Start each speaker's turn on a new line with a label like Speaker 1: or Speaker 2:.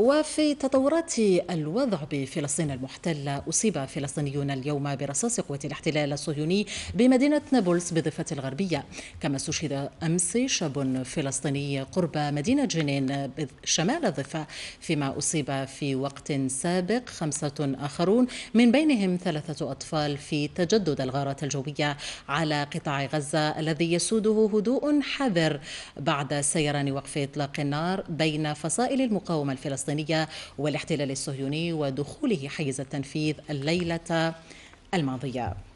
Speaker 1: وفي تطورات الوضع بفلسطين المحتلة أصيب فلسطينيون اليوم برصاص قوة الاحتلال الصهيوني بمدينة نابلس بالضفة الغربية كما استشهد أمس شاب فلسطيني قرب مدينة جنين شمال الضفة فيما أصيب في وقت سابق خمسة آخرون من بينهم ثلاثة أطفال في تجدد الغارات الجوية على قطاع غزة الذي يسوده هدوء حذر بعد سيران وقف إطلاق النار بين فصائل المقاومة الفلسطينية الفلسطينية والاحتلال الصهيوني ودخوله حيز التنفيذ الليلة الماضية